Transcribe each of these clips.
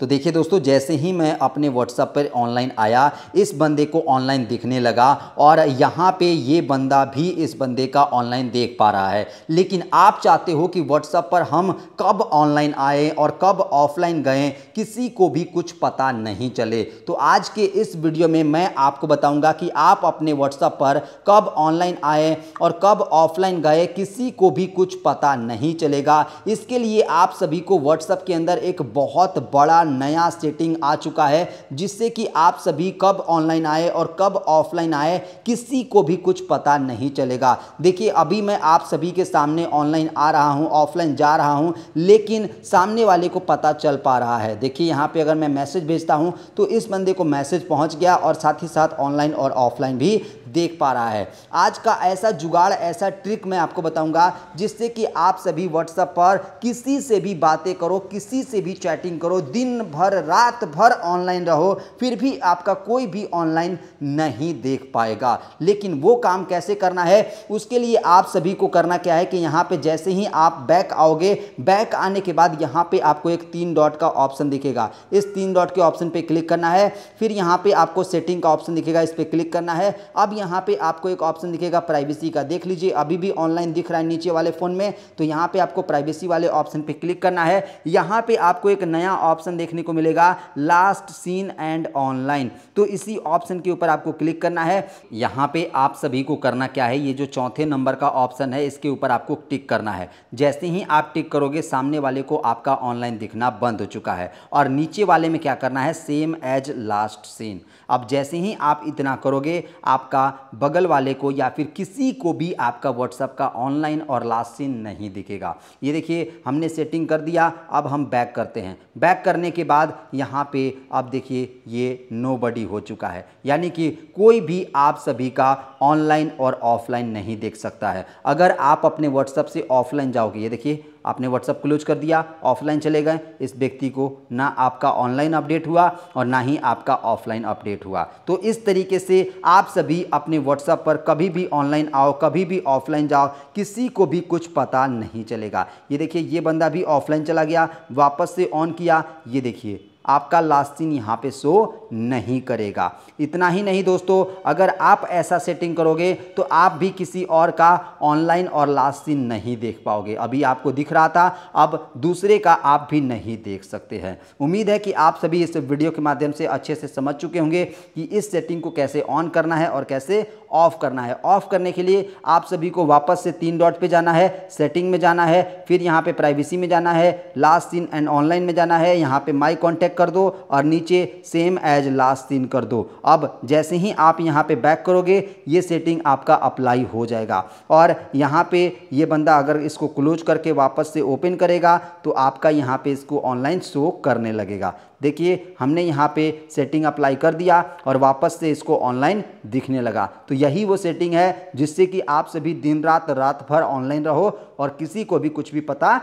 तो देखिए दोस्तों जैसे ही मैं अपने व्हाट्सअप पर ऑनलाइन आया इस बंदे को ऑनलाइन दिखने लगा और यहाँ पे ये बंदा भी इस बंदे का ऑनलाइन देख पा रहा है लेकिन आप चाहते हो कि व्हाट्सअप पर हम कब ऑनलाइन आए और कब ऑफलाइन गए किसी को भी कुछ पता नहीं चले तो आज के इस वीडियो में मैं आपको बताऊंगा कि आप अपने व्हाट्सअप पर कब ऑनलाइन आए और कब ऑफलाइन गए किसी को भी कुछ पता नहीं चलेगा इसके लिए आप सभी को व्हाट्सअप के अंदर एक बहुत बड़ा नया सेटिंग आ चुका है जिससे कि आप सभी कब ऑनलाइन आए और कब ऑफलाइन आए किसी को भी कुछ पता नहीं चलेगा देखिए अभी मैं आप सभी के सामने ऑनलाइन आ रहा हूँ ऑफलाइन जा रहा हूँ लेकिन सामने वाले को पता चल पा रहा है देखिए यहाँ पर अगर मैं मैसेज भेजता हूँ तो इस बंदे को मैसेज पहुँच गया और साथ ही साथ ऑनलाइन और ऑफलाइन भी देख पा रहा है आज का ऐसा जुगाड़ ऐसा ट्रिक मैं आपको बताऊंगा जिससे कि आप सभी व्हाट्सएप पर किसी से भी बातें करो किसी से भी चैटिंग करो दिन दिन भर रात भर ऑनलाइन रहो फिर भी आपका कोई भी ऑनलाइन नहीं देख पाएगा लेकिन वो काम कैसे करना है उसके लिए आप सभी को करना क्या है कि यहाँ पे जैसे ही आप बैक आओगे बैक आने के बाद यहाँ पे आपको एक तीन डॉट का ऑप्शन दिखेगा इस तीन डॉट के ऑप्शन पे क्लिक करना है फिर यहाँ पे आपको सेटिंग का ऑप्शन दिखेगा इस पर क्लिक करना है अब यहाँ पे आपको एक ऑप्शन दिखेगा प्राइवेसी का देख लीजिए अभी भी ऑनलाइन दिख रहा है नीचे वाले फ़ोन में तो यहाँ पर आपको प्राइवेसी वाले ऑप्शन पर क्लिक करना है यहाँ पे आपको एक नया ऑप्शन देखने को मिलेगा लास्ट सीन एंड ऑनलाइन तो इसी ऑप्शन के ऊपर आपको क्लिक करना है यहाँ पे आप सभी को करना क्या है ये जो चौथे नंबर का ऑप्शन है इसके ऊपर आपको टिक करना है जैसे ही आप टिक करोगे सामने वाले को आपका ऑनलाइन दिखना बंद हो चुका है और नीचे वाले में क्या करना है सेम एज लास्ट सीन अब जैसे ही आप इतना करोगे आपका बगल वाले को या फिर किसी को भी आपका व्हाट्सअप का ऑनलाइन और लास्ट सीन नहीं दिखेगा ये देखिए हमने सेटिंग कर दिया अब हम बैक करते हैं बैक करने के बाद यहाँ पे आप देखिए ये नो हो चुका है यानी कि कोई भी आप सभी का ऑनलाइन और ऑफलाइन नहीं देख सकता है अगर आप अपने व्हाट्सएप से ऑफलाइन जाओगे ये देखिए आपने व्हाट्सअप क्लोज कर दिया ऑफलाइन चले गए इस व्यक्ति को ना आपका ऑनलाइन अपडेट हुआ और ना ही आपका ऑफलाइन अपडेट हुआ तो इस तरीके से आप सभी अपने व्हाट्सअप पर कभी भी ऑनलाइन आओ कभी भी ऑफलाइन जाओ किसी को भी कुछ पता नहीं चलेगा ये देखिए ये बंदा भी ऑफलाइन चला गया वापस से ऑन किया ये देखिए आपका लास्ट सीन यहाँ पे शो नहीं करेगा इतना ही नहीं दोस्तों अगर आप ऐसा सेटिंग करोगे तो आप भी किसी और का ऑनलाइन और लास्ट सीन नहीं देख पाओगे अभी आपको दिख रहा था अब दूसरे का आप भी नहीं देख सकते हैं उम्मीद है कि आप सभी इस वीडियो के माध्यम से अच्छे से समझ चुके होंगे कि इस सेटिंग को कैसे ऑन करना है और कैसे ऑफ करना है ऑफ करने के लिए आप सभी को वापस से तीन डॉट पे जाना है सेटिंग में जाना है फिर यहाँ पे प्राइवेसी में जाना है लास्ट सीन एंड ऑनलाइन में जाना है यहाँ पे माई कॉन्टैक्ट कर दो और नीचे same as as last seen कर दो अब जैसे ही आप यहाँ पे बैक करोगे ये सेटिंग आपका अप्लाई हो जाएगा और यहाँ पे ये बंदा अगर इसको क्लोज करके वापस से ओपन करेगा तो आपका यहाँ पे इसको ऑनलाइन शो करने लगेगा देखिए हमने यहाँ पे सेटिंग अप्लाई कर दिया और वापस से इसको ऑनलाइन दिखने लगा तो यही वो सेटिंग है जिससे कि आप सभी दिन रात रात भर ऑनलाइन रहो और किसी को भी कुछ भी पता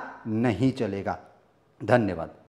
नहीं चलेगा धन्यवाद